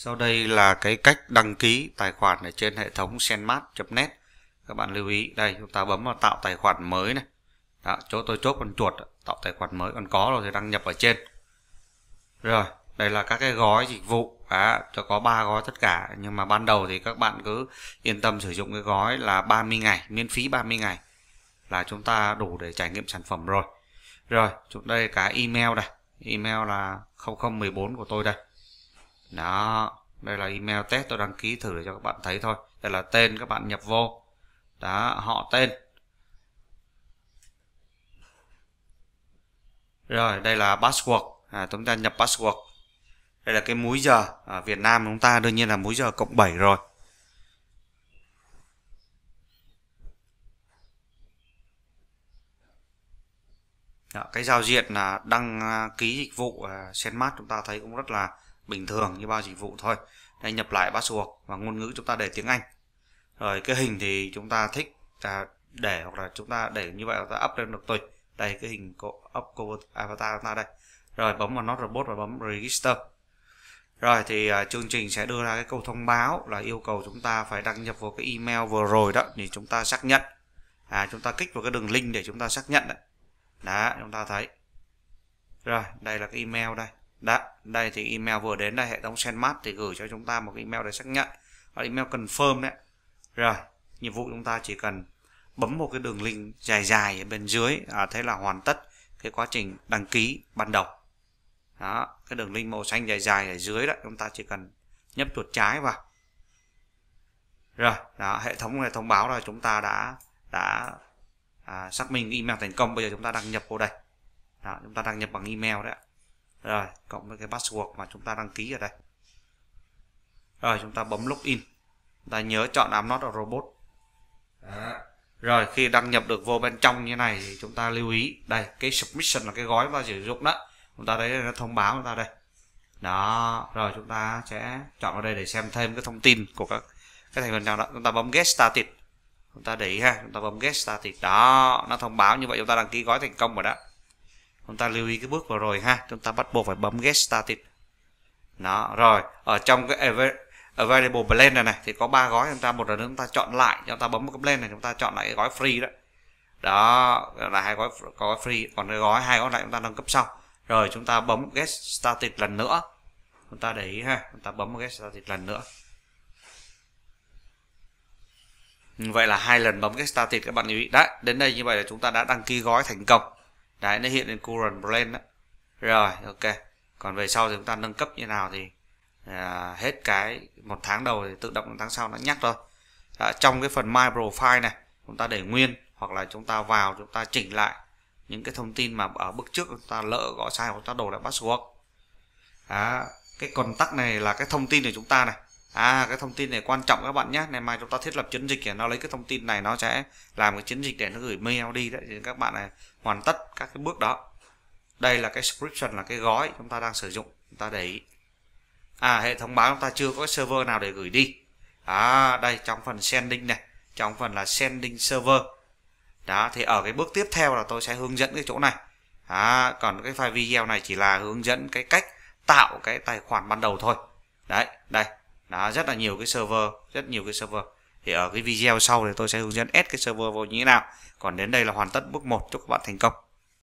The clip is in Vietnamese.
sau đây là cái cách đăng ký tài khoản ở trên hệ thống senmart.net các bạn lưu ý đây chúng ta bấm vào tạo tài khoản mới này đó, chỗ tôi chốt con chuột tạo tài khoản mới còn có rồi thì đăng nhập ở trên rồi đây là các cái gói dịch vụ á cho có ba gói tất cả nhưng mà ban đầu thì các bạn cứ yên tâm sử dụng cái gói là 30 ngày miễn phí 30 ngày là chúng ta đủ để trải nghiệm sản phẩm rồi rồi chúng đây cái email đây email là 0014 của tôi đây đó đây là email test tôi đăng ký thử để cho các bạn thấy thôi đây là tên các bạn nhập vô đó họ tên rồi đây là password à, chúng ta nhập password đây là cái múi giờ ở Việt Nam chúng ta đương nhiên là múi giờ cộng 7 rồi cái giao diện là đăng à, ký dịch vụ à, Senmart chúng ta thấy cũng rất là bình thường như bao dịch vụ thôi đây nhập lại password và ngôn ngữ chúng ta để tiếng Anh rồi cái hình thì chúng ta thích à, để hoặc là chúng ta để như vậy là ta up lên được tôi đây cái hình của up cover avatar chúng ta đây rồi bấm vào not robot và bấm register rồi thì uh, chương trình sẽ đưa ra cái câu thông báo là yêu cầu chúng ta phải đăng nhập vào cái email vừa rồi đó thì chúng ta xác nhận à chúng ta kích vào cái đường link để chúng ta xác nhận đấy đó chúng ta thấy rồi đây là cái email đây đã đây thì email vừa đến đây hệ thống Sendmart thì gửi cho chúng ta một cái email để xác nhận hoặc email confirm đấy. Rồi, nhiệm vụ chúng ta chỉ cần bấm một cái đường link dài dài ở bên dưới à, thế là hoàn tất cái quá trình đăng ký ban đầu. Đó, cái đường link màu xanh dài dài ở dưới đó chúng ta chỉ cần nhấp chuột trái vào. Rồi, đó, hệ thống này thông báo là chúng ta đã đã à, xác minh email thành công bây giờ chúng ta đăng nhập vô đây. Đó, chúng ta đăng nhập bằng email đấy ạ rồi cộng với cái password mà chúng ta đăng ký ở đây rồi chúng ta bấm login ta nhớ chọn I'm not a robot rồi khi đăng nhập được vô bên trong như này thì chúng ta lưu ý đây cái submission là cái gói và sử dụng đó chúng ta đấy nó thông báo chúng ta đây đó rồi chúng ta sẽ chọn vào đây để xem thêm cái thông tin của các cái thành phần nào đó chúng ta bấm get started chúng ta để ý ha chúng ta bấm get started đó nó thông báo như vậy chúng ta đăng ký gói thành công rồi đó chúng ta lưu ý cái bước vừa rồi ha chúng ta bắt buộc phải bấm get started đó rồi ở trong cái available blend này này thì có ba gói chúng ta một lần nữa chúng ta chọn lại chúng ta bấm một cái blend này chúng ta chọn lại cái gói free đó đó là hai gói gói free còn cái gói hai gói lại chúng ta nâng cấp sau rồi chúng ta bấm get started lần nữa chúng ta để ý ha chúng ta bấm get started lần nữa vậy là hai lần bấm get started các bạn lưu ý đấy đến đây như vậy là chúng ta đã đăng ký gói thành công đấy nó hiện lên current blend đó rồi ok còn về sau thì chúng ta nâng cấp như nào thì à, hết cái một tháng đầu thì tự động tháng sau nó nhắc thôi à, trong cái phần my profile này chúng ta để nguyên hoặc là chúng ta vào chúng ta chỉnh lại những cái thông tin mà ở bước trước chúng ta lỡ gõ sai hoặc chúng ta đổ lại password à, cái còn tắc này là cái thông tin của chúng ta này à cái thông tin này quan trọng các bạn nhé ngày mai chúng ta thiết lập chiến dịch để nó lấy cái thông tin này nó sẽ làm cái chiến dịch để nó gửi mail đi đấy các bạn này hoàn tất các cái bước đó đây là cái subscription là cái gói chúng ta đang sử dụng chúng ta để ý à hệ thống báo chúng ta chưa có cái server nào để gửi đi à đây trong phần sending này trong phần là sending server đó thì ở cái bước tiếp theo là tôi sẽ hướng dẫn cái chỗ này à, còn cái file video này chỉ là hướng dẫn cái cách tạo cái tài khoản ban đầu thôi đấy đây đó rất là nhiều cái server rất nhiều cái server thì ở cái video sau thì tôi sẽ hướng dẫn ép cái server vào như thế nào còn đến đây là hoàn tất bước 1 chúc các bạn thành công